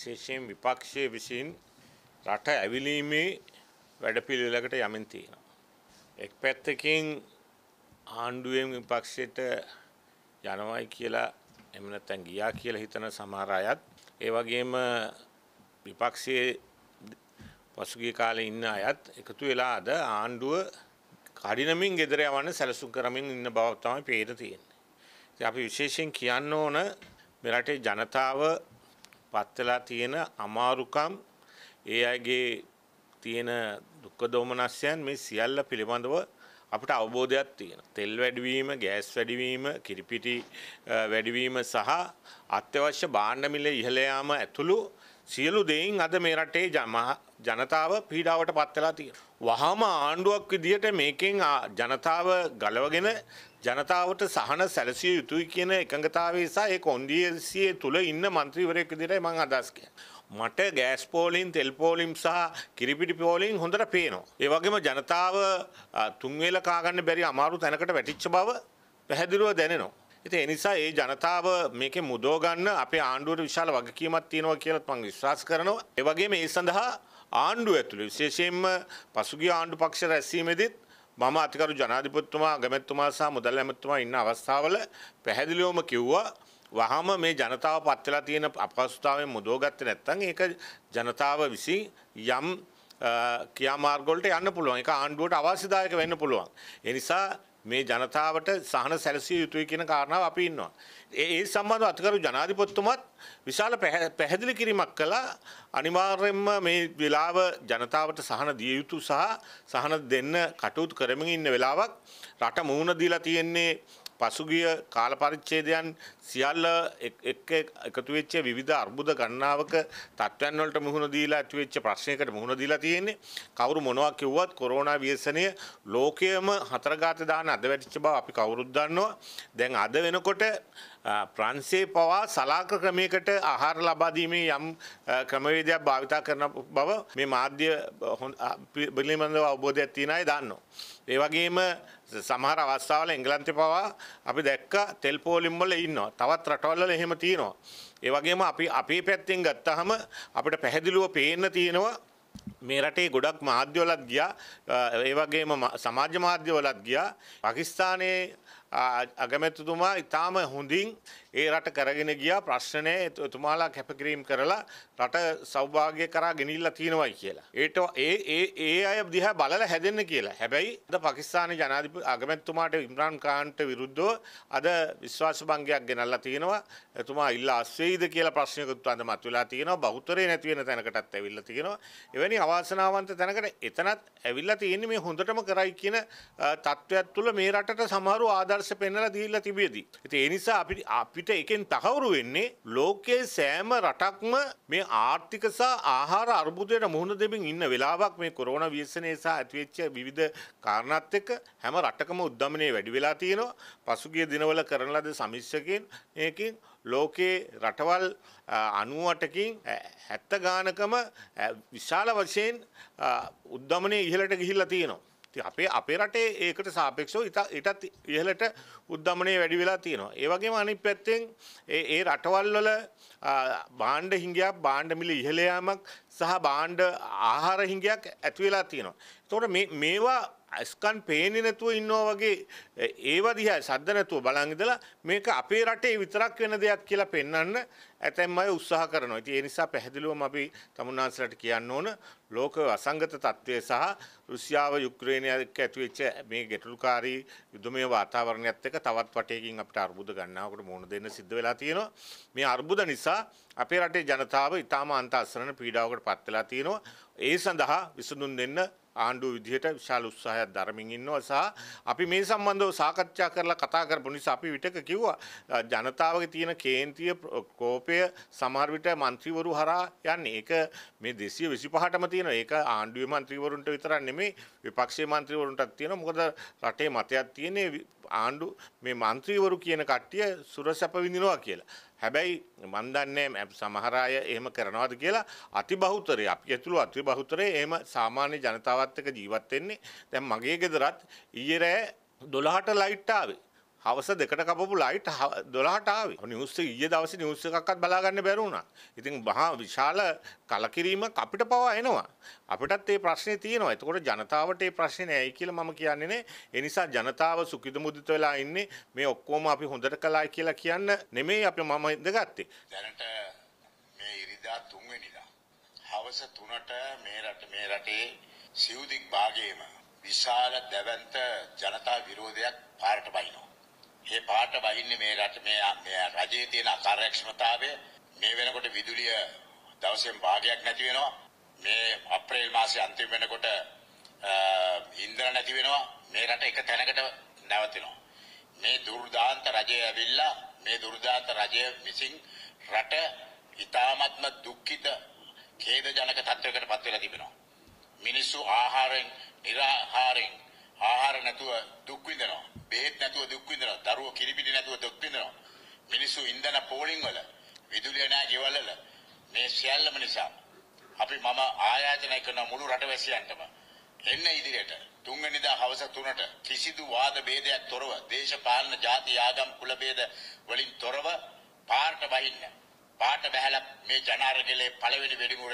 විශේෂයෙන් විපක්ෂය විසින් රට ඇවිලීමේ වැඩපිළිවෙලකට යමින් තියෙනවා. එක් පැත්තකින් ආණ්ඩුවෙන් විපක්ෂයට යනවායි කියලා එම නැත්නම් ගියා කියලා හිතන සමහර අයත් ඒ වගේම විපක්ෂයේ පසුගිය කාලේ ඉන්න අයත් එකතු වෙලා අද ආණ්ඩුව කඩිනමින් ගෙදර යවන්න සැලසුම් කරමින් ඉන්න බවක් තමයි පේන තියෙන්නේ. ඉතින් අපි විශේෂයෙන් කියන්න ඕන මෙරටේ ජනතාව පත්වෙලා තියෙන අමාරුකම් ඒ අයගේ තියෙන දුක්ඛ දෝමනස්යන් මේ සියල්ල පිළිබඳව අපට අවබෝධයක් තියෙන. තෙල් වැඩිවීම, ගෑස් වැඩිවීම, කිරිපිටි වැඩිවීම සහ අත්‍යවශ්‍ය භාණ්ඩ මිල ඉහළ යාම ඇතුළු සියලු දෙයින් අද මේ රටේ ජනතාව පීඩාවට පත් වෙලා තියෙනවා. වහාම ආණ්ඩුවක් විදියට මේකෙන් ජනතාව ගලවගෙන ජනතාවට සහන සැලසිය යුතුයි කියන එකඟතාවේ සහ ඒ කොන්ඩියල්සියේ තුල ඉන්න മന്ത്രിවරයෙක් විදිහටයි මම අදහස් මට ගෑස් පෝලින් තෙල් පෝලින් සහ කිරිපිටි පෝලින් හොඳට පේනවා. ඒ වගේම ජනතාව තුන් වේල කා ගන්න බැරි අමාරු තැනකට වැටිච්ච බව පැහැදිලිව දැනෙනවා. ඉතින් ඒ නිසා ඒ ජනතාව මේකේ මුදව ගන්න අපේ ආණ්ඩුවට විශාල වගකීමක් තියෙනවා කියලා මම විශ්වාස කරනවා. ඒ වගේම ඒ සඳහා ආණ්ඩුව ඇතුළේ විශේෂයෙන්ම පසුගිය ආණ්ඩු පක්ෂ රැස්වීමේදීත් මම අතිකරු ජනාධිපතිතුමා ගමැතිතුමා සහ මුදල් ඇමතිතුමා ඉන්න අවස්ථාවල පැහැදිලිවම කිව්වා වහම මේ ජනතාව පත් වෙලා තියෙන අපහසුතාවයෙන් මුදව ගත්තේ නැත්නම් ඒක ජනතාව විසින් යම් ක්‍රියාමාර්ග වලට යන්න පුළුවන්. ඒක ආණ්ඩුවට අවාසිදායක වෙන්න පුළුවන්. ඒ නිසා මේ ජනතාවට සහන සැලසිය යුතුයි කියන කාරණාව අපි ඉන්නවා. ඒ සම්බන්ධව අතිකරු ජනාධිපතිතුමත් විශාල පැහැදිලි කිරීමක් කළා අනිවාර්යයෙන්ම මේ වෙලාව ජනතාවට සහන දිය යුතු සහ සහන දෙන්න කටයුතු කරමින් ඉන්න වෙලාවක් රට මුහුණ දීලා තියෙන්නේ පසුගිය කාල පරිච්ඡේදයන් සියල්ල එක්ක එකතු වෙච්ච විවිධ අර්බුද ගණනාවක තත්ත්වයන් වලට මුහුණ දීලා ඇති වෙච්ච ප්‍රශ්නයකට මුහුණ දීලා තියෙන්නේ කවුරු මොනවා කිව්වත් කොරෝනා ව්‍යසනය ලෝකයේම හතරගාත දාන අද වැටිච්ච බව අපි කවුරුත් දන්නවා දැන් අද වෙනකොට ප්‍රංශේ පවා සලාක ක්‍රමයකට ආහාර ලබා දීමේ යම් ක්‍රමවේදයක් භාවිතා කරන බව මේ මාධ්‍ය පිළිබඳව අවබෝධයක් තියෙන අය දන්නවා ඒ වගේම සමහර අවස්ථාවල එංගලන්තේ පවා අපි දැක්ක තෙල් පෝලිම් වල ඉන්නවා. තවත් රටවල් වල එහෙම තියෙනවා. ඒ වගේම අපි අපේ පැත්තෙන් ගත්තාම අපිට පැහැදිලිව පේන්න තියෙනවා මේ රටේ ගොඩක් මාධ්‍යවලත් ගියා. ඒ වගේම සමාජ මාධ්‍යවලත් ගියා. පාකිස්තානයේ අගමැතිතුමා ඉතාම හොඳින් ඒ රට කරගෙන ගියා ප්‍රශ්නය එතුමාලා කැපකිරීම් කරලා රට සෞභාග්‍ය කරා ගෙනිල්ලා තියෙනවයි කියලා. ඒට ඒ ඒ ඒ අය දිහා බලලා හැදෙන්න කියලා. හැබැයි අද පාකිස්තානයේ ජනාධිප අගමැතිතුමාට ඉම්රාන් ඛාන්ට විරුද්ධව අද විශ්වාස භංගයක් ගෙනල්ලා තියෙනවා. එතුමා ඉල්ලා අස්වේයිද කියලා ප්‍රශ්නයකුත් අද මතුවලා තියෙනවා. බහුතරේ නැති වෙන තැනකටත් ඇවිල්ලා තියෙනවා. එවැනි අවාසනාවන්ත තැනකට එතනත් ඇවිල්ලා තියෙන්නේ මේ හොඳටම කරයි කියන තත්ත්වයක් තුළ මේ රටට සමහරු ආදර්ශ පෙන්වලා දීලා තිබියදී. ඉතින් ඒ නිසා අපි අපි අපිට එකෙන් තහවුරු වෙන්නේ ලෝකයේ සෑම රටක්ම මේ ආර්ථික සහ ආහාර අර්බුදයට මුහුණ දෙමින් ඉන්න වෙලාවක් මේ කොරෝනා ව්‍යසනය සහ ඇතිවෙච්ච විවිධ කාරණාත් එක්ක හැම රටකම උද්දමනය වැඩි වෙලා තියෙනවා. පසුගිය දිනවල කරන ලද සමීක්ෂකයන් ඒකෙන් ලෝකයේ රටවල් 98කින් 70 ගානකම විශාල වශයෙන් උද්දමනය ඉහළට ගිහිල්ලා තියෙනවා. ඉතින් අපේ අපේ රටේ ඒකට සාපේක්ෂව ඊටත් ඉහළට උද්දමනය වැඩි වෙලා තියෙනවා. ඒ වගේම අනිත් පැත්තෙන් ඒ ඒ රටවල් වල භාණ්ඩ හිඟයක් භාණ්ඩ මිල ඉහළ යාමක් සහ භාණ්ඩ ආහාර හිඟයක් ඇති වෙලා තියෙනවා. ඒතකොට මේ මේවා ඇස්කන් පේන්නේ නැතුව ඉන්නවා වගේ ඒව දිහා සද්ද නැතුව බලන් ඉඳලා මේක අපේ රටේ විතරක් වෙන දෙයක් කියලා පෙන්වන්න ඇතැම් අය උත්සාහ කරනවා. ඉතින් ඒ නිසා පැහැදිලිවම අපි තමුන්නාන්සලට කියන්න ඕන ලෝක අසංගත තත්ත්වය සහ රුසියාව යුක්‍රේනය එක්ක ඇතිවෙච්ච මේ ගැටලුකාරී යුද්ධමය වාතාවරණයත් එක්ක තවත් වටයකින් අපිට අර්බුද ගන්නවකට මුහුණ දෙන්න සිද්ධ වෙලා තියෙනවා. මේ අර්බුද නිසා අපේ රටේ ජනතාව ඉතාම අන්ත අසරණ පීඩාවකට පත් වෙලා තියෙනවා. ඒ සඳහා විසඳුම් දෙන්න ආණ්ඩුව විදිහට විශාල උත්සාහයක් දරමින් ඉන්නවා සහ අපි මේ සම්බන්ධව සාකච්ඡා කරලා කතා කරපු නිසා අපි විටක කිව්වා ජනතාවගේ තියෙන කේන්තිය කෝපය සමහර විට മന്ത്രിවරු හරහා යන්නේ ඒක මේ 225ටම තියෙනවා ඒක ආණ්ඩුවේ മന്ത്രിවරුන්ට විතරක් නෙමෙයි විපක්ෂයේ മന്ത്രിවරුන්ටත් තියෙනවා මොකද රටේ මතයක් තියෙන්නේ ආණ්ඩු මේ മന്ത്രിවරු කියන කට්ටිය සුරසැප විඳිනවා කියලා හැබැයි මන් දන්නේ සමහර අය එහෙම කරනවාද කියලා අතිබහුතරය අපි ඇතුළු අතිබහුතරය එහෙම සාමාන්‍ය ජනතාවත් එක්ක ජීවත් වෙන්නේ. දැන් මගේ ගෙදරත් ඊයේ රෑ 12ට ලයිට් ආවේ. හවස දෙකට කපපු ලයිට් 12ට ආවේ. නිවුස් එක ඊයේ දවසේ නිවුස් එකක්වත් බලාගන්න බැරි වුණා. ඉතින් මහා විශාල කලකිරීමක් අපිට පවා එනවා. අපිටත් මේ ප්‍රශ්නේ තියෙනවා. එතකොට ජනතාවට මේ ප්‍රශ්නේ නෑයි කියලා මම කියන්නේ නෑ. ඒ නිසා ජනතාව සුඛිත මුදිත වෙලා ඉන්නේ මේ ඔක්කොම අපි හොඳට කළායි කියලා කියන්න නෙමෙයි අපි මම ඉඳගත්තේ. දැනට මේ ඉරිදා 3 වෙනිදා හවස 3ට මේ රට මේ රටේ සිවුදික් භාගයේම විශාල දැවැන්ත ජනතා විරෝධයක් පාරට බහිනවා. මේ පාට වහින්නේ මේ රට මේ මේ රජයේ තියෙන අකාර්යක්ෂමතාවය මේ වෙනකොට විදුලිය දවසෙන් භාගයක් නැති වෙනවා මේ අප්‍රේල් මාසේ අන්තිම වෙනකොට ඉන්ධන නැති වෙනවා මේ රට එක තැනකට නැවතිනවා මේ දුර්දාන්ත රජය ඇවිල්ලා මේ දුර්දාන්ත රජය විසින් රට ඉතාමත්ම දුක්ඛිත ඛේදජනක තත්වයකට පත් වෙලා තිබෙනවා මිනිස්සු ආහාරෙන් නිරාහාරෙන් ආහාර නැතුව දුක් විඳිනවා. බෙහෙත් නැතුව දුක් විඳිනවා. දරුවෝ කිරිපිටි නැතුව දුක් විඳිනවා. මිනිස්සු ඉන්ධන පෝලිං වල විදුලිය නැහැ ගෙවල් වල. මේ සියල්ලම නිසා අපි මම ආයාචනය කරන මුළු රටවැසියන්ටම එන්න ඉදිරියට තුන්වෙනිදා හවස තුනට කිසිදු වාද ભેදයක් තොරව දේශපාලන ಜಾති ආගම් කුල ભેද වලින් තොරව පාරට බහින්න පාට බහැලා මේ ජනාරගලේ පළවෙනි වෙඩිමුර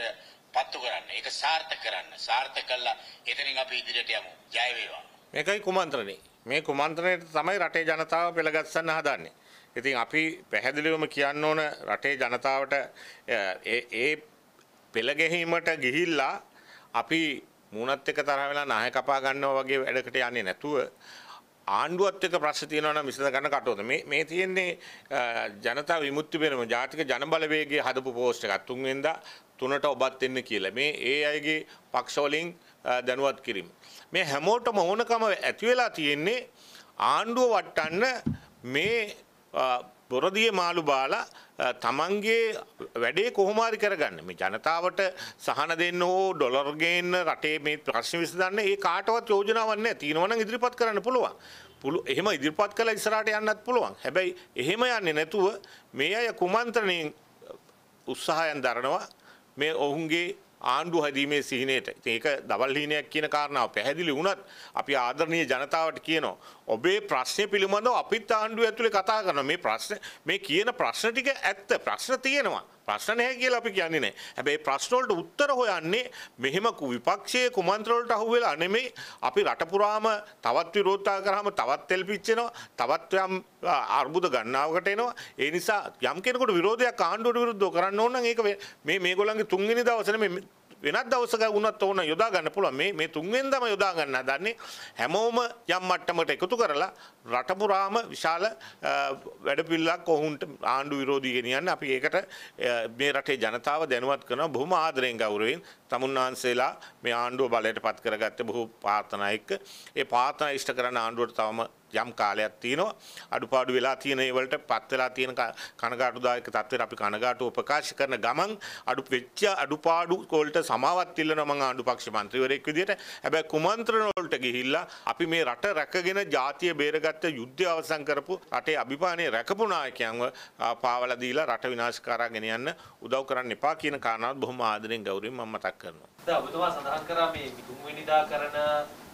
පත්තු කරන්න ඒක සාර්ථක කරන්න සාර්ථක කළා එතනින් අපි ඉදිරියට යමු ජය වේවා මේකයි කුමන්ත්‍රණේ. මේ කුමන්ත්‍රණයට තමයි රටේ ජනතාව පෙළගස්සන්න හදන්නේ. ඉතින් අපි පැහැදිලිවම කියන්න ඕන රටේ ජනතාවට ඒ පෙළගැහිමට ගිහිල්ලා අපි මූණත් එක තරහ වෙලා නාය කපා ගන්නවා වගේ වැඩකට යන්නේ නැතුව ආණ්ඩුවත් එක්ක ප්‍රශ්න තියෙනවා නම් විසඳ ගන්න කටවද මේ මේ තියෙන්නේ ජනතා විමුක්ති පෙරමුණ ජාතික ජනබලවේගයේ හදපු පෝස්ට් එකක් තුන්වෙනිදා තුනට ඔබත් එන්න කියලා. මේ ඒ අයගේ පක්ෂවලින් දැනුවත් කිරීම. මේ හැමෝටම ඕනකම ඇති වෙලා තියෙන්නේ ආණ්ඩුව වටන්න මේ බොරදියේ මාළු බාලා තමන්ගේ වැඩේ කොහොමාරි කරගන්න මේ ජනතාවට සහන දෙන්න හෝ ඩොලර් ගේන්න රටේ මේ ප්‍රශ්න විසඳන්න ඒ කාටවත් යෝජනාවක් නැහැ තියෙනවා නම් ඉදිරිපත් කරන්න පුළුවන් පුළු එහෙම ඉදිරිපත් කළා ඉස්සරහට යන්නත් පුළුවන් හැබැයි එහෙම යන්නේ නැතුව මේ අය කුමන්ත්‍රණයෙන් උත්සාහයන් දරනවා මේ ඔවුන්ගේ ආණ්ඩු හැදීමේ සිහිනයට. ඉතින් ඒක දවල් හීනයක් කියන කාරණාව පැහැදිලි වුණත් අපි ආදරණීය ජනතාවට කියනවා ඔබේ ප්‍රශ්නේ පිළිබඳව අපිත් ආණ්ඩුව ඇතුලේ කතා කරනවා. මේ ප්‍රශ්න මේ කියන ප්‍රශ්න ටික ඇත්ත ප්‍රශ්න තියෙනවා. ප්‍රශ්න නැහැ කියලා අපි කියන්නේ නැහැ. හැබැයි ප්‍රශ්න වලට උත්තර හොයන්නේ මෙහෙම විපක්ෂයේ කුමන්ත්‍ර වලට අහු වෙලා නෙමෙයි. අපි රට පුරාම තවත් විරෝධතා කරාම තවත් තෙල් පිච්චෙනවා. තවත් යම් අර්බුද ගණනාවකට එනවා. ඒ නිසා යම් කෙනෙකුට විරෝධයක් ආණ්ඩුවට විරුද්ධව කරන්න ඕන නම් ඒක මේ මේගොල්ලන්ගේ තුන්වෙනි දවසේ වෙනත් දවසක වුණත් ඕන යොදා ගන්න පුළුවන් මේ මේ තුන්වෙනිදම යොදා ගන්න හදන්නේ හැමෝම යම් මට්ටමකට එකතු කරලා රටපුරාම විශාල වැඩපිළිවෙලක් ඔවුන්ට ආණ්ඩු විරෝධී ගෙනියන්න අපි ඒකට මේ රටේ ජනතාව දැනුවත් කරනවා බොහොම ආදරෙන් ගෞරවයෙන් තමුන්වහන්සේලා මේ ආණ්ඩුව බලයට පත් කරගත්තේ බොහෝ ප්‍රාර්ථනා එක්ක ඒ ප්‍රාර්ථනා ඉෂ්ට කරන ආණ්ඩුවට තවම යම් කාලයක් තියෙනවා අඩුපාඩු වෙලා තියෙන ඒවලට පත් වෙලා තියෙන කනගාටුදායක තත්ත්වෙට අපි කනගාටුව ප්‍රකාශ කරන ගමන් අඩු වෙච්ච අඩුපාඩු වලට සමාවත් ඉල්ලනවා මම ආණ්ඩුපක්ෂ මන්ත්‍රීවරයෙක් විදියට හැබැයි කුමන්ත්‍රණ වලට ගිහිල්ලා අපි මේ රට රැකගෙන ජාතිය බේරගත්ත යුද්ධය අවසන් කරපු රටේ අභිමානය රැකපු නායකයන්ව පාවලා දීලා රට විනාශකාරා ගෙන යන්න උදව් කරන්න එපා කියන කාරණාවත් බොහොම ආදරෙන් ගෞරවයෙන් මම මතක් කරනවා. ඔබතුමා සඳහන් කරා මේ තුන්වෙනිදා කරන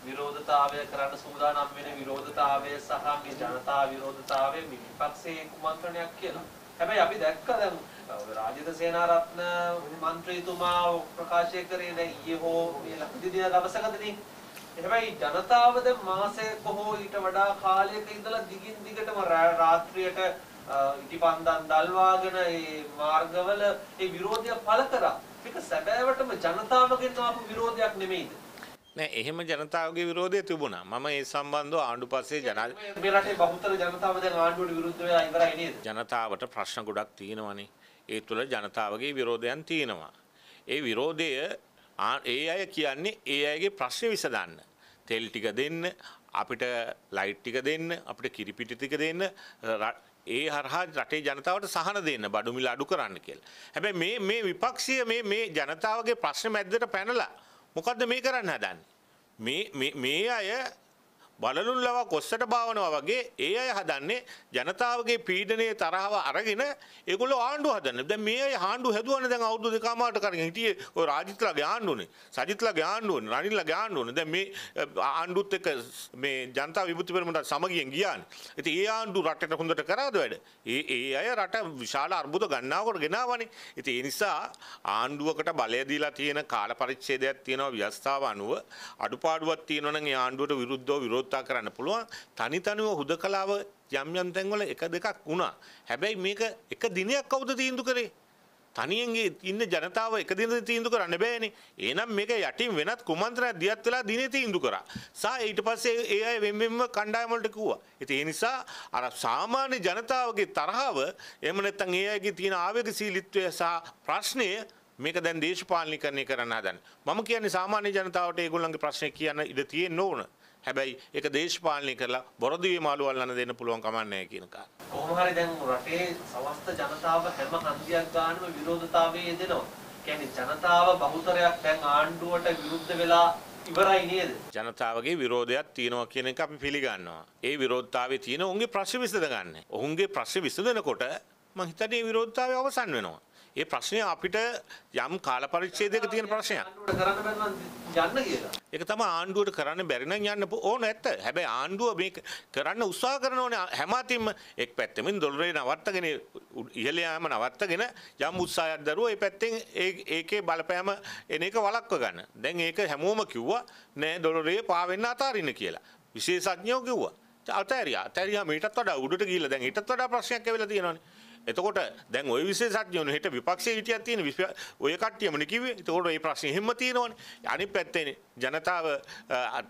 විරෝධතාවය කරන්න සූදානම් වෙන විරෝධතාවය සහ මේ ජනතා විරෝධතාවය මේ විපක්ෂයේ කුමන්ත්‍රණයක් කියලා. හැබැයි අපි දැක්ක දැන් රාජිත සේනාරත්න මන්ත්‍රීතුමා ප්‍රකාශය කරේ දැන් ඊයේ හෝ මේ ලක්දින දවසකදීනේ. හැබැයි ජනතාව දැන් මාසයක හෝ ඊට වඩා කාලයක ඉඳලා දිගින් දිගටම රාත්‍රියට ඉටිපන්දන් දල්වාගෙන මේ මාර්ගවල මේ විරෝධය පළ කරා. මේක සැබෑවටම ජනතාවගෙන් ආපු විරෝධයක් නෙමෙයිද? නෑ එහෙම ජනතාවගේ විරෝධය තිබුණා. මම ඒ සම්බන්ධව ආණ්ඩු පස්සේ ජනාධිපති මේ රටේ බහුතර ජනතාව දැන් ආණ්ඩුවට විරුද්ධ වෙලා ඉවරයි නේද? ජනතාවට ප්‍රශ්න ගොඩක් තියෙනවනේ. ඒ තුළ ජනතාවගේ විරෝධයන් තියෙනවා. ඒ විරෝධය ඒ අය කියන්නේ ඒ අයගේ ප්‍රශ්න විසඳන්න. තෙල් ටික දෙන්න, අපිට ලයිට් ටික දෙන්න, අපිට කිරිපිටි ටික දෙන්න, ඒ හරහා රටේ ජනතාවට සහන දෙන්න බඩු මිල අඩු කරන්න කියලා. හැබැයි මේ මේ විපක්ෂය මේ මේ ජනතාවගේ ප්‍රශ්න මැද්දට පැනලා මොකද්ද මේ කරන්න හදන්නේ? මේ මේ අය බලලුල්ලව කොස්සට භාවනවා වගේ ඒ අය හදන්නේ ජනතාවගේ පීඩනයේ තරහව අරගෙන ඒගොල්ලෝ ආණ්ඩු හදන්නේ. දැන් මේ අය ආණ්ඩු හැදුවනේ දැන් අවුරුදු දෙකමාරට කරගෙන හිටියේ ඔය රාජිත්ලාගේ ආණ්ඩුනේ. සජිත්ලාගේ ආණ්ඩුනේ. රනිල්ලාගේ ආණ්ඩුනේ. දැන් මේ ආණ්ඩුත් එක්ක මේ ජනතා විමුක්ති පෙරමුණට සමගියෙන් ගියානේ. ඉතින් ඒ ආණ්ඩු රටට හොඳට කරාද වැඩ? ඒ ඒ අය රට විශාල අර්බුද ගන්නාවකට ගෙනාවනේ. ඉතින් ඒ නිසා ආණ්ඩුවකට බලය දීලා තියෙන කාල පරිච්ඡේදයක් තියෙනවා ව්‍යවස්ථාව අනුව අඩුපාඩුවක් තියෙනවා නම් ඒ ආණ්ඩුවට විරුද්ධව විරෝධ භාවිතා කරන්න පුළුවන් තනි තනිව හුදකලාව යම් යම් තැන්වල එක දෙකක් වුණා. හැබැයි මේක එක දිනයක් කවුද තීන්දුව කරේ? තනියෙන්ගේ ඉන්න ජනතාව එක දිනද තීන්දුව කරන්න බෑනේ. එහෙනම් මේක යටින් වෙනත් කුමන්ත්‍රණයක් දියත් වෙලා දිනේ තීන්දුව කරා. සා ඊට පස්සේ ඒ අය වෙන් වෙන්ව කණ්ඩායම වලට කිව්වා. ඉතින් ඒ නිසා අර සාමාන්‍ය ජනතාවගේ තරහව එහෙම නැත්නම් ඒ අයගේ තියෙන ආවේගශීලීත්වය සහ ප්‍රශ්නය මේක දැන් දේශපාලනීකරණය කරන්න හදන්නේ. මම කියන්නේ සාමාන්‍ය ජනතාවට ඒගොල්ලන්ගේ ප්‍රශ්නේ කියන්න ඉඩ තියෙන්න ඕන. හැබැයි ඒක දේශපාලනය කරලා බොරදිවේ මාළු අල්ලන්න දෙන්න පුළුවන් කමක් නැහැ කියන කාරණා. කොහොම හරි දැන් රටේ සමස්ත ජනතාව හැම හන්දියක් ගන්නම විරෝධතාවයේ යෙදෙනවා. කියන්නේ ජනතාව බහුතරයක් දැන් ආණ්ඩුවට විරුද්ධ වෙලා ඉවරයි නේද? ජනතාවගේ විරෝධයක් තියෙනවා කියන එක අපි පිළිගන්නවා. ඒ විරෝධතාවයේ තියෙන උන්ගේ ප්‍රශ්න විසඳගන්න. ඔවුන්ගේ ප්‍රශ්න විසඳනකොට මං හිතන්නේ මේ විරෝධතාවය අවසන් වෙනවා. ඒ ප්‍රශ්නය අපිට යම් කාල පරිච්ඡේදයක තියෙන ප්‍රශ්නයක්. ඒක තමයි ආණ්ඩුවට කරන්න බැරි නම් යන්න ඕන ඇත්ත. හැබැයි ආණ්ඩුව මේක කරන්න උත්සාහ කරනෝනේ හැමතිම්ම එක් පැත්තෙමින් ඩොලරේ නවත්තගෙන ඉහළ යාම නවත්තගෙන යම් උත්සාහයක් දරුවා ඒ පැත්තෙන් ඒකේ බලපෑම එන එක වළක්ව ගන්න. දැන් ඒක හැමෝම කිව්වා නෑ ඩොලරේ පාවෙන්න අතාරින්න කියලා. විශේෂඥයෝ කිව්වා. අතෑරියා. අතෑරියා මේකටත් වඩා උඩට ගිහිල්ලා දැන් ඊටත් වඩා ප්‍රශ්නයක් ඇවිල්ලා තියෙනවානේ. එතකොට දැන් ওই විශේෂඥයෝ හෙට විපක්ෂයේ හිටියක් තියෙන ඔය කට්ටියමනේ කිව්වේ. එතකොට මේ ප්‍රශ්නේ හැම තියෙනවනේ. අනිත් පැත්තේ ජනතාව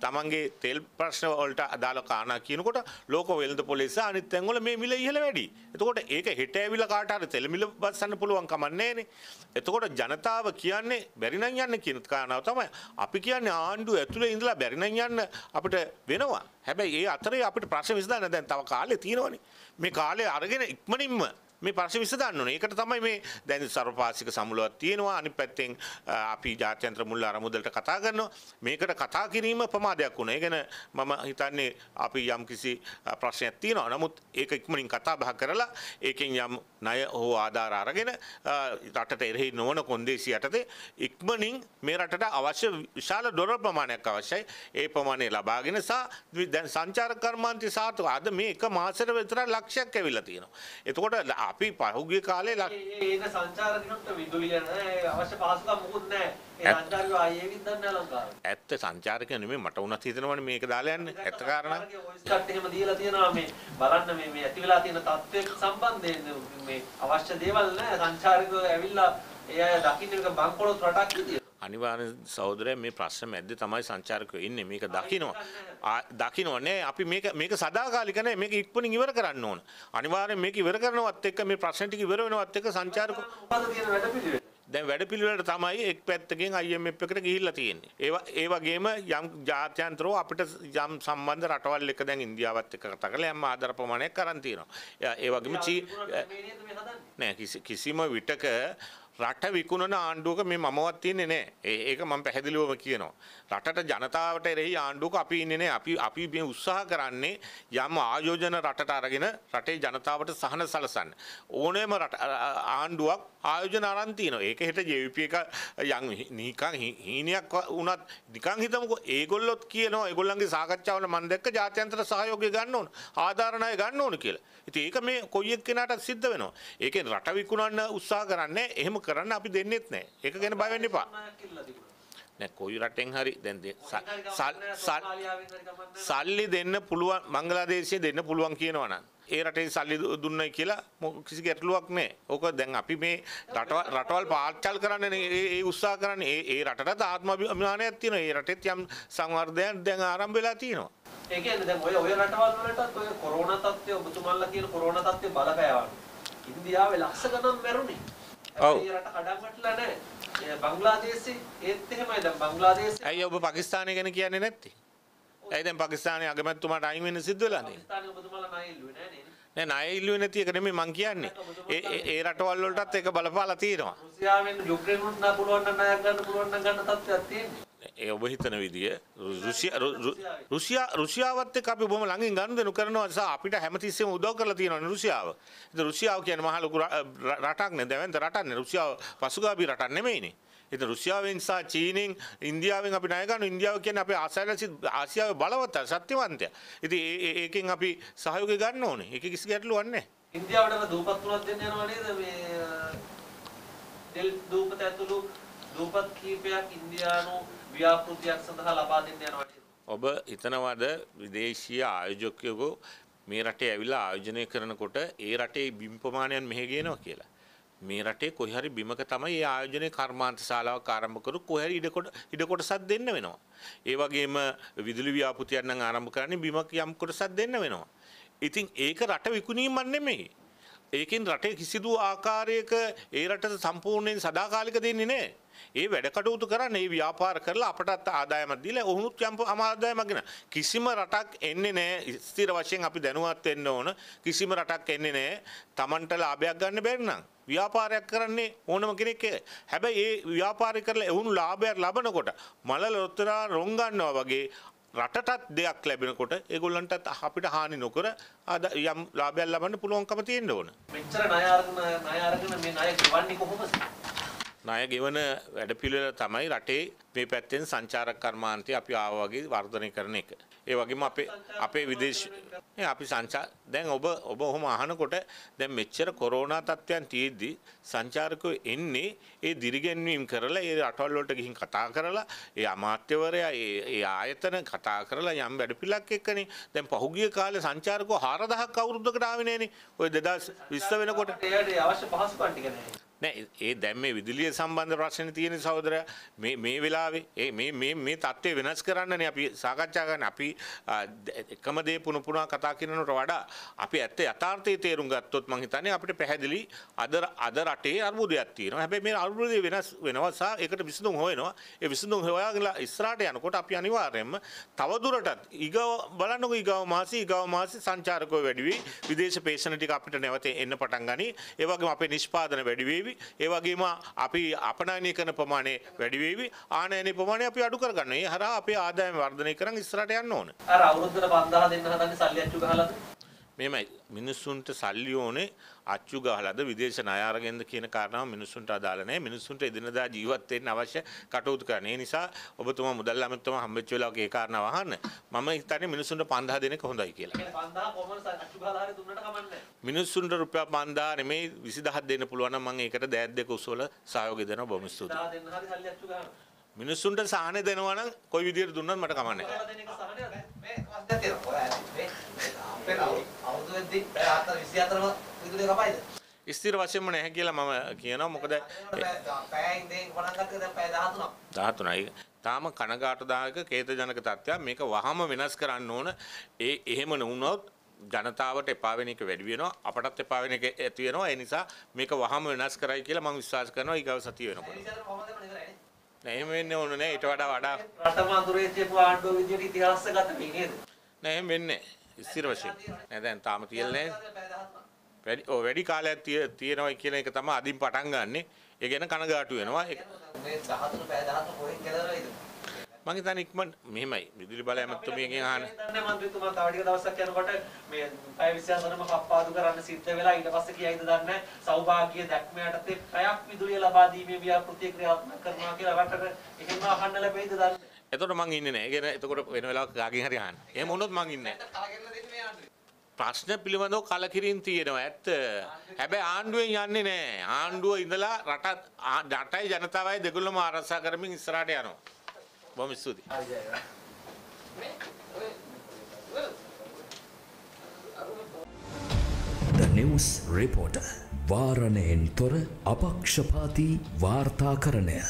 තමන්ගේ තෙල් ප්‍රශ්න වලට අදාළ කාරණා කියනකොට ලෝක වෙළඳ පොලිසිය අනිත් තැන් වල මේ මිල ඉහළ වැඩි. එතකොට ඒක හෙට ඇවිල්ලා කාට හරි තෙල් මිල බස්සන්න පුළුවන් කමන්නේ නෑනේ. එතකොට ජනතාව කියන්නේ බැරි නම් යන්න කියන කාරණාව තමයි. අපි කියන්නේ ආණ්ඩුව ඇතුලේ ඉඳලා බැරි නම් යන්න අපිට වෙනවා. හැබැයි ඒ අතරේ අපිට ප්‍රශ්න විසඳන්න දැන් තව කාලේ තියෙනවනේ. මේ කාලේ අරගෙන ඉක්මනින්ම මේ ප්‍රශ්න විසඳන්න ඕනේ. ඒකට තමයි මේ දැන් සර්වපාසික සමුළුවක් තියෙනවා. අනිත් පැත්තෙන් අපි ජාත්‍යන්තර මුල් අරමුදලට කතා කරනවා. මේකට කතා කිරීම ප්‍රමාදයක් වුණා. ඒ ගැන මම හිතන්නේ අපි යම්කිසි ප්‍රශ්නයක් තියෙනවා. නමුත් ඒක ඉක්මනින් කතා බහ කරලා ඒකෙන් යම් ණය හෝ ආධාර අරගෙන රටට එරෙහි නොවන කොන්දේසි යටතේ ඉක්මනින් මේ රටට අවශ්‍ය විශාල ඩොලර් ප්‍රමාණයක් අවශ්‍යයි. ඒ ප්‍රමාණය ලබාගෙන සහ දැන් සංචාරක කර්මාන්තය සාතු අද මේ එක මාසෙට විතර ලක්ෂයක් ඇවිල්ලා තියෙනවා. එතකොට අපි පහුගිය කාලේ ලක් ඒක සංචාරකයන්ට විදුලිය නැහැ අවශ්‍ය පහසුකම් මොකුත් නැහැ ඒ සංචාරකයෝ ආයේ වින්දන්නේ නැහැ ලංකාවේ ඇත්ත සංචාරකයෝ නෙමෙයි මට උනත් හිතෙනවනේ මේක දාලා යන්න ඇත්ත කාරණා වොයිස් කට් එහෙම දීලා තියෙනවා මේ බලන්න මේ මේ ඇති වෙලා තියෙන තත්ත්වයක සම්බන්ධයෙන් මේ අවශ්‍ය දේවල් නැහැ සංචාරකයෝ ඇවිල්ලා ඒ අය දකින්න එක බංකොලොත් රටක් විදියට අනිවාර්යෙන් සහෝදරයා මේ ප්‍රශ්න මැද්දේ තමයි සංචාරකයෝ ඉන්නේ. මේක දකිනවා. දකිනවා නෑ අපි මේක මේක සදාකාලික නෑ. මේක ඉක්මනින් ඉවර කරන්න ඕන. අනිවාර්යෙන් මේක ඉවර කරනවත් එක්ක මේ ප්‍රශ්න ටික ඉවර වෙනවත් එක්ක සංචාරකෝ දැන් වැඩපිළිවෙලට තමයි එක් පැත්තකින් IMF එකට ගිහිල්ලා තියෙන්නේ. ඒවා ඒ වගේම යම් ජාත්‍යන්තරෝ අපිට යම් සම්බන්ධ රටවල් එක දැන් ඉන්දියාවත් එක්ක කතා කරලා යම් ආධාර ප්‍රමාණයක් අරන් තියෙනවා. ඒ වගේම නෑ කිසිම විටක රට විකුණන ආණ්ඩුවක මේ මමවත් තියන්නේ නැහැ. ඒක මම පැහැදිලිවම කියනවා. රටට ජනතාවට එරෙහි ආණ්ඩුවක අපි ඉන්නේ නැහැ. අපි අපි මේ උත්සාහ කරන්නේ යම් ආයෝජන රටට අරගෙන රටේ ජනතාවට සහන සලසන්න. ඕනෑම ආණ්ඩුවක් ආයෝජන අරන් තිනවා. ඒක හෙට JVP එක යම් නිකන් හීනයක් වුණත් නිකන් හිතමුකෝ ඒගොල්ලොත් කියනවා ඒගොල්ලන්ගේ සාකච්ඡාවල මම දැක්ක ජාත්‍යන්තර සහයෝගය ගන්න ඕන. ආධාරණය ගන්න ඕන කියලා. ඉතින් ඒක මේ කොයි එක්කෙනාටත් සිද්ධ වෙනවා. ඒකෙන් රට විකුණන්න උත්සාහ කරන්නේ එහෙම කරන්න අපි දෙන්නෙත් නෑ. ඒක ගැන බය වෙන්න එපා. නෑ කොයි රටෙන් හරි දැන් සල්ලි දෙන්න පුළුවන් බංගලාදේශයේ දෙන්න පුළුවන් කියනවනම් ඒ රටේ සල්ලි දුන්නයි කියලා කිසි ගැටලුවක් නෑ. ඕක දැන් අපි මේ රටවල් පාච්චල් කරන්න ඒ උත්සාහ කරන්නේ ඒ ඒ රටටත් ආත්මාභිමානයක් තියෙනවා. ඒ රටෙත් යම් සංවර්ධනයක් දැන් ආරම්භ වෙලා තියෙනවා. ඒ කියන්නේ දැන් ඔය ඔය රටවල් වලටත් ඔය කොරෝනා තත්ත්වය ඔබතුමාලා කියන කොරෝනා තත්ත්වය බලපෑවා. ඉන්දියාවේ ලක්ෂ ගණන් මැරුණේ. ඔව් රට කඩාවැටලා නැහැ. බංග්ලාදේශේ ඒත් එහෙමයි දැන් බංග්ලාදේශේ ඇයි ඔබ පාකිස්තානය ගැන කියන්නේ නැත්තේ? ඇයි දැන් පාකිස්තානයේ අගමැතිතුමාට අයින් වෙන්න සිද්ධ වෙලා නේද? පාකිස්තානයේ ඔබතුමාලා ණය ඉල්ලුවේ නැහැ නේද? නෑ ණය ඉල්ලුවේ නැති එක නෙමෙයි මං කියන්නේ. ඒ ඒ රටවල් වලටත් ඒක බලපාලා තියෙනවා. රුසියාවෙන් යුක්‍රේන් වුණත් නා පුළුවන් නම් ණයක් ගන්න පුළුවන් නම් ගන්න තත්ත්වයක් තියෙනවා. ඒ ඔබ හිතන විදිය රුසියා රුසියාවත් එක්ක අපි බොහොම ළඟින් ගනුදෙනු කරනවා නිසා අපිට හැමතිස්සෙම උදව් කරලා තියෙනවා රුසියාව. ඉතින් රුසියාව කියන්නේ මහ ලොකු රටක් නේ දැවැන්ත රටක් නේ රුසියාව පසුගාමී රටක් නෙමෙයිනේ. ඉතින් රුසියාවෙන් සහ චීනෙන් ඉන්දියාවෙන් අපි ණය ගන්න ඉන්දියාව කියන්නේ අපේ ආසියාවේ ආසියාවේ බලවත් ශක්තිවන්තය. ඉතින් ඒකෙන් අපි සහයෝගය ගන්න ඕනේ. ඒක කිසි ගැටලුවක් නැහැ. ඉන්දියාවටම දූපත් තුනක් දෙන්න යනවා නේද මේ දෙල් දූපත ඇතුළු දූපත් කීපයක් ඉන්දියානු ව්‍යාපෘතියක් සඳහා ලබා දෙන්න යනවා ඔබ හිතනවාද විදේශීය ආයෝජකයෝ මේ රටේ ඇවිල්ලා ආයෝජනය කරනකොට ඒ රටේ බිම් ප්‍රමාණයන් මෙහෙ ගේනවා කියලා. මේ රටේ කොයි හරි බිමක තමයි මේ ආයෝජනයේ කර්මාන්ත ශාලාවක් ආරම්භ කරු කොයි හරි ඉඩකොට ඉඩ කොටසක් දෙන්න වෙනවා. ඒ වගේම විදුලි ව්‍යාපෘතියක් නම් ආරම්භ කරන්නේ බිමක යම් කොටසක් දෙන්න වෙනවා. ඉතින් ඒක රට විකුණීමක් නෙමෙයි. ඒකෙන් රටේ කිසිදු ආකාරයක ඒ රටට සම්පූර්ණයෙන් සදාකාලික දෙන්නේ නැහැ. ඒ වැඩ කටයුතු කරන්න ඒ ව්‍යාපාර කරලා අපටත් ආදායමක් දීලා ඔහුනුත් යම් ආදායමක් ගෙන කිසිම රටක් එන්නේ නැහැ ස්ථිර වශයෙන් අපි දැනුවත් වෙන්න ඕන කිසිම රටක් එන්නේ නැහැ Tamanට ලාභයක් ගන්න බැරි නම් ව්‍යාපාරයක් කරන්නේ ඕනම කෙනෙක් හැබැයි ඒ ව්‍යාපාරය කරලා එවුණු ලාභයක් ලබනකොට මල ලොතරා රොන් ගන්නවා වගේ රටටත් දෙයක් ලැබෙනකොට ඒගොල්ලන්ටත් අපිට හානි නොකර අද යම් ලාභයක් ලබන්න පුළුවන්කම තියෙන්න ඕන. මෙච්චර ණය අරගෙන ණය අරගෙන මේ ණය ගෙවන්නේ කොහොමද? ණය ගෙවන වැඩපිළිවෙල තමයි රටේ මේ පැත්තෙන් සංචාරක කර්මාන්තය අපි ආවා වගේ වර්ධනය කරන එක. ඒ වගේම අපේ අපේ විදේශ අපි සංචා දැන් ඔබ ඔබ ඔහොම අහනකොට දැන් මෙච්චර කොරෝනා තත්ත්වයන් තියෙද්දි සංචාරකයෝ එන්නේ ඒ දිරිගැන්වීම් කරලා ඒ රටවල් වලට ගිහින් කතා කරලා ඒ අමාත්‍යවරයා ඒ ඒ ආයතන කතා කරලා යම් වැඩපිළිවෙලක් එක්කනේ දැන් පහුගිය කාලේ සංචාරකෝ 4000ක් අවුරුද්දකට ආවේ නෑනේ ඔය 2020 වෙනකොට ඒකට අවශ්‍ය පහසුකම් ටික නෑ නෑ ඒ දැන් මේ විදුලිය සම්බන්ධ ප්‍රශ්න තියෙන සහෝදරයා මේ මේ වෙලාවේ ඒ මේ මේ මේ தත්ත්වය වෙනස් කරන්නනේ අපි සාකච්ඡා කරන අපි එකම දේ පුන පුනා කතා කරනට වඩා අපි ඇත්ත යථාර්ථයේ තේරුම් ගත්තොත් මං හිතන්නේ අපිට පැහැදිලි අද අද රටේ අර්බුදයක් තියෙනවා හැබැයි මේ අර්බුදය වෙනස් වෙනවා සහ ඒකට විසඳුම් හොයනවා ඒ විසඳුම් හොයාගලා ඉස්සරහට යනකොට අපි අනිවාර්යයෙන්ම තවදුරටත් ඊගව බලන්නකෝ ඊගව මාසෙ ඊගව මාසෙ සංචාරකව වැඩි වෙයි විදේශ පේෂණ ටික අපිට නැවත එන්න පටන් ගනී ඒ වගේම අපේ නිෂ්පාදන වැඩි වෙවි වේවි. ඒ වගේම අපි අපනයනය කරන ප්‍රමාණය වැඩි වේවි. ආනයනයේ ප්‍රමාණය අපි අඩු කරගන්න. ඒ හරහා අපේ ආදායම වර්ධනය කරන් ඉස්සරහට යන්න ඕන. අර අවුරුද්දට 5000 දෙන්න හදන්නේ සල්ලි අච්චු ගහලාද? මෙහෙම මිනිස්සුන්ට සල්ලි ඕනේ අච්චු ගහලාද විදේශ ණය අරගෙනද කියන කාරණාව මිනිස්සුන්ට අදාළ නැහැ. මිනිස්සුන්ට එදිනදා ජීවත් වෙන්න අවශ්‍ය කටයුතු කරන. ඒ නිසා ඔබතුමා මුදල් අමතුමා හම්බෙච්ච වෙලාවක ඒ කාරණාව අහන්න. මම හිතන්නේ මිනිස්සුන්ට 5000 දෙනෙක් හොඳයි කියලා. 5000 කොහොමද අච්චු ගහලා හරි දුන්නට කමන්නේ. මිනිස්සුන්ට රුපියල් 5000 නෙමෙයි 20000 දෙන්න පුළුවන් නම් මම ඒකට දෑත් දෙක උසවල සහයෝගය දෙනවා බොහොම ස්තුතියි. 5000 දෙන්න හරි සල්ලි අච්චු ගහනවා. මිනිස්සුන්ට සාහනේ දෙනවා නම් කොයි විදියට දුන්නත් මට කමන්නේ නැහැ. මේ කොහොමද තියෙනවා? මේ අපේ අවුරුදු වෙද්දී 24 විදුලිය කපයිද? ස්ථිර වශයෙන්ම නැහැ කියලා මම කියනවා මොකද පැය ඉඳන් ගණන් ගත්තද දැන් පැය 13ක් 13යි තාම කනගාටුදායක කේතජනක තත්ත්වයක් මේක වහම වෙනස් කරන්න ඕන ඒ එහෙම නොවුනොත් ජනතාවට එපා වෙන එක වැඩි වෙනවා අපටත් එපා වෙන එක ඇති වෙනවා ඒ නිසා මේක වහම වෙනස් කරයි කියලා මම විශ්වාස කරනවා ඊගව සතිය වෙනකොට නෑ එහෙම වෙන්න ඕන නෑ ඊට වඩා වඩා රටම අඳුරේ තියපු ආණ්ඩුව විදියට ඉතිහාසගත මේ නේද නෑ එහෙම වෙන්නේ ස්ථිර වශයෙන් නෑ දැන් තාම තියලා වැඩි ඔව් වැඩි කාලයක් තියෙනවා කියන එක තමයි අදින් පටන් ගන්නෙ ඒ ගැන කනගාටු වෙනවා මේ 13 පැය 13 කොහෙන් කියලා මම හිතන්නේ ඉක්මන මෙහෙමයි විදුලි බල ඇමතුමියගෙන් අහන දන්නේ මන්ත්‍රීතුමා තව ටික දවසක් යනකොට මේ පැය 24ම කප්පාදු කරන්න සිද්ධ වෙලා ඊට පස්සේ කියයිද දන්නේ සෞභාග්‍ය දැක්ම යටතේ පැයක් විදුලිය ලබා දීමේ ව්‍යාපෘතිය ක්‍රියාත්මක කරනවා කියලා රටට එහෙම අහන්න ලැබෙයිද දන්නේ එතකොට මං ඉන්නේ නැහැ. ඒ එතකොට වෙන වෙලාවක ගාගෙන් හරි අහන්න. එහෙම වුණොත් මං ඉන්නේ නැහැ. ප්‍රශ්න පිළිබඳව කලකිරීම තියෙනවා ඇත්ත. හැබැයි ආණ්ඩුවෙන් යන්නේ නැහැ. ආණ්ඩුව ඉඳලා රට රටයි ජනතාවයි දෙගොල්ලම ආරක්ෂා කරමින් ඉස්සරහට යනවා. බොහොම ස්තුතියි. The News Reporter වාරණයෙන් තොර අපක්ෂපාති වාර්තාකරණය